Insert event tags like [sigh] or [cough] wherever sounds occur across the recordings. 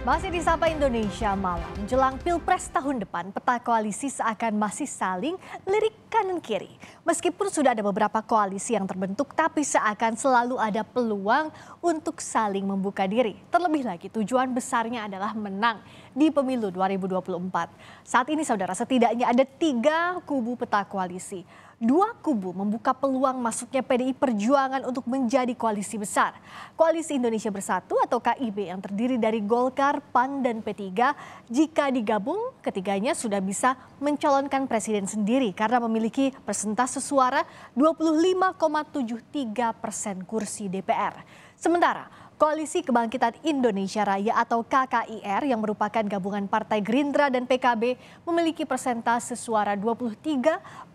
Masih di Sapa Indonesia Malam, jelang Pilpres tahun depan, peta koalisi seakan masih saling lirik kanan kiri. Meskipun sudah ada beberapa koalisi yang terbentuk, tapi seakan selalu ada peluang untuk saling membuka diri. Terlebih lagi tujuan besarnya adalah menang di pemilu 2024. Saat ini saudara setidaknya ada tiga kubu peta koalisi. Dua kubu membuka peluang masuknya PDI Perjuangan untuk menjadi koalisi besar. Koalisi Indonesia Bersatu atau KIB yang terdiri dari Golkar, PAN, dan P3 jika digabung ketiganya sudah bisa mencalonkan presiden sendiri karena memiliki persentase suara 25,73 persen kursi DPR. Sementara Koalisi Kebangkitan Indonesia Raya atau KKIR yang merupakan gabungan Partai Gerindra dan PKB memiliki persentase suara 23,84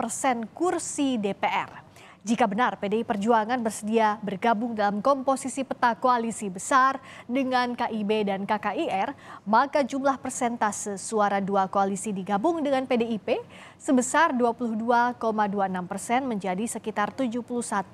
persen kursi DPR jika benar PDI Perjuangan bersedia bergabung dalam komposisi peta koalisi besar dengan KIB dan KKIR, maka jumlah persentase suara dua koalisi digabung dengan PDIP sebesar 22,26 persen menjadi sekitar 71,83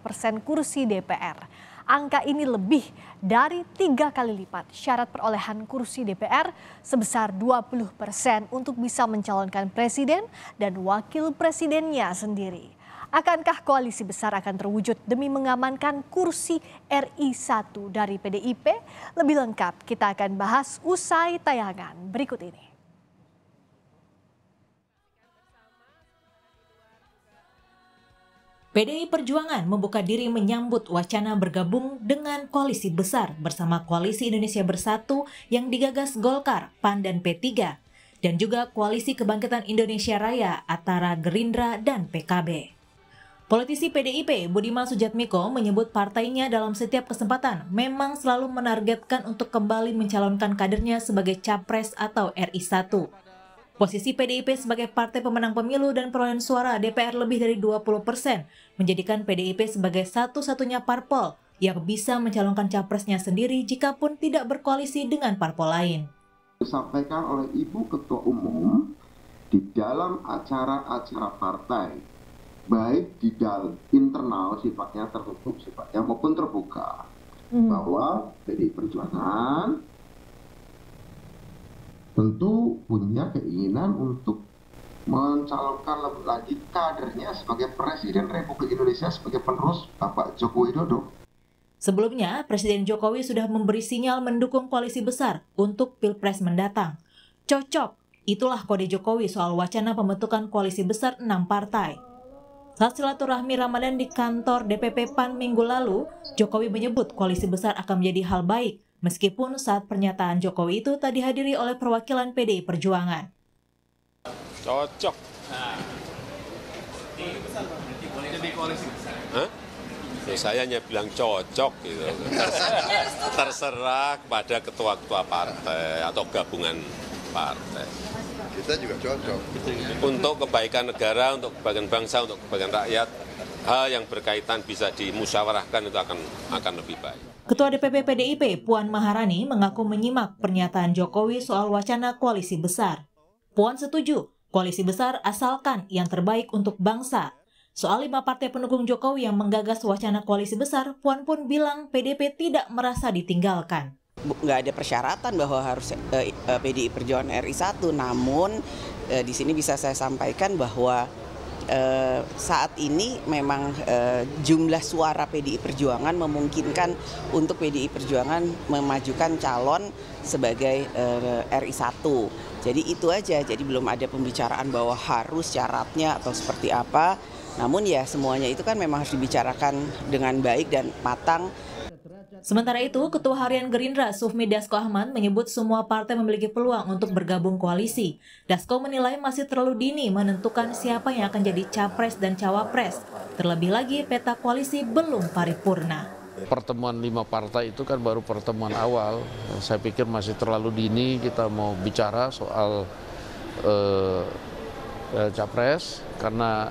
persen kursi DPR. Angka ini lebih dari tiga kali lipat syarat perolehan kursi DPR sebesar 20 persen untuk bisa mencalonkan presiden dan wakil presidennya sendiri. Akankah koalisi besar akan terwujud demi mengamankan kursi RI1 dari PDIP? Lebih lengkap kita akan bahas usai tayangan berikut ini. PDI Perjuangan membuka diri menyambut wacana bergabung dengan koalisi besar bersama Koalisi Indonesia Bersatu yang digagas Golkar, PAN, dan P3, dan juga Koalisi Kebangkitan Indonesia Raya antara Gerindra dan PKB. Politisi PDIP Budiman Sujatmiko menyebut partainya dalam setiap kesempatan memang selalu menargetkan untuk kembali mencalonkan kadernya sebagai capres atau RI1. Posisi PDIP sebagai partai pemenang pemilu dan perolehan suara DPR lebih dari 20 persen menjadikan PDIP sebagai satu-satunya parpol yang bisa mencalonkan capresnya sendiri jika pun tidak berkoalisi dengan parpol lain. Disampaikan oleh Ibu Ketua Umum di dalam acara-acara partai baik di dalam internal sifatnya tertutup sifatnya maupun terbuka hmm. bahwa PDI Perjuangan tentu punya keinginan untuk mencalonkan lebih lanjut kadernya sebagai Presiden Republik Indonesia sebagai penerus Bapak Joko Widodo. Sebelumnya, Presiden Jokowi sudah memberi sinyal mendukung koalisi besar untuk Pilpres mendatang. Cocok, itulah kode Jokowi soal wacana pembentukan koalisi besar enam partai. Saat silaturahmi Ramadan di kantor DPP PAN minggu lalu, Jokowi menyebut koalisi besar akan menjadi hal baik, meskipun saat pernyataan Jokowi itu tak dihadiri oleh perwakilan PDI Perjuangan. Cocok. Nah, jadi koalisi Hah? Ya, saya hanya bilang cocok gitu. [laughs] Terserah kepada ketua-ketua partai atau gabungan partai kita juga cocok. Untuk kebaikan negara, untuk kebaikan bangsa, untuk kebaikan rakyat, hal yang berkaitan bisa dimusyawarahkan itu akan akan lebih baik. Ketua DPP PDIP Puan Maharani mengaku menyimak pernyataan Jokowi soal wacana koalisi besar. Puan setuju, koalisi besar asalkan yang terbaik untuk bangsa. Soal lima partai pendukung Jokowi yang menggagas wacana koalisi besar, Puan pun bilang PDP tidak merasa ditinggalkan nggak ada persyaratan bahwa harus eh, PDI eh, Perjuangan RI 1 namun eh, di sini bisa saya sampaikan bahwa eh, saat ini memang eh, jumlah suara PDI Perjuangan memungkinkan untuk PDI Perjuangan memajukan calon sebagai eh, RI 1 jadi itu aja jadi belum ada pembicaraan bahwa harus syaratnya atau seperti apa namun ya semuanya itu kan memang harus dibicarakan dengan baik dan matang Sementara itu, Ketua Harian Gerindra Sufmi Dasko Ahmad menyebut semua partai memiliki peluang untuk bergabung koalisi. Dasko menilai masih terlalu dini menentukan siapa yang akan jadi capres dan cawapres. Terlebih lagi, peta koalisi belum paripurna. Pertemuan lima partai itu kan baru pertemuan awal. Saya pikir masih terlalu dini kita mau bicara soal eh, eh capres karena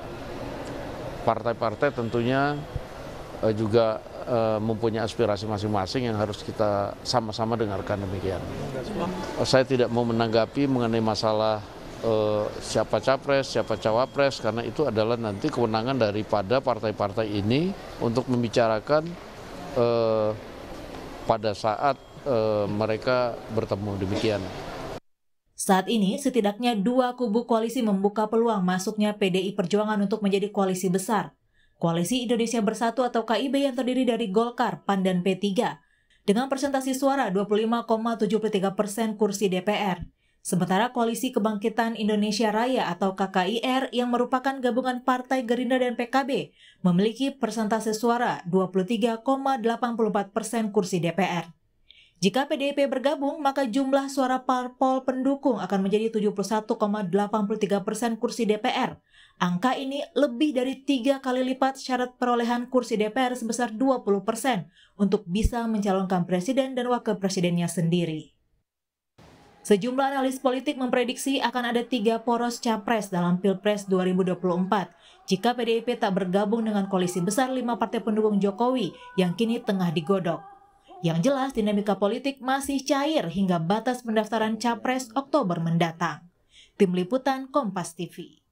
partai-partai tentunya eh, juga Eh, mempunyai aspirasi masing-masing yang harus kita sama-sama dengarkan demikian. Saya tidak mau menanggapi mengenai masalah eh, siapa capres, siapa cawapres karena itu adalah nanti kewenangan daripada partai-partai ini untuk membicarakan eh, pada saat mereka bertemu demikian. Saat ini, setidaknya dua kubu koalisi membuka peluang masuknya PDI Perjuangan untuk menjadi koalisi besar. Koalisi Indonesia Bersatu atau KIB yang terdiri dari Golkar, PAN, dan P3 dengan presentasi suara 25,73 persen kursi DPR. Sementara Koalisi Kebangkitan Indonesia Raya atau KKIR yang merupakan gabungan Partai Gerindra dan PKB memiliki persentase suara 23,84 persen kursi DPR. Jika PDIP bergabung, maka jumlah suara parpol pendukung akan menjadi 71,83 persen kursi DPR. Angka ini lebih dari tiga kali lipat syarat perolehan kursi DPR sebesar 20 persen untuk bisa mencalonkan presiden dan wakil presidennya sendiri. Sejumlah analis politik memprediksi akan ada tiga poros capres dalam Pilpres 2024 jika PDIP tak bergabung dengan koalisi besar lima partai pendukung Jokowi yang kini tengah digodok. Yang jelas, dinamika politik masih cair hingga batas pendaftaran capres Oktober mendatang. Tim Liputan Kompas TV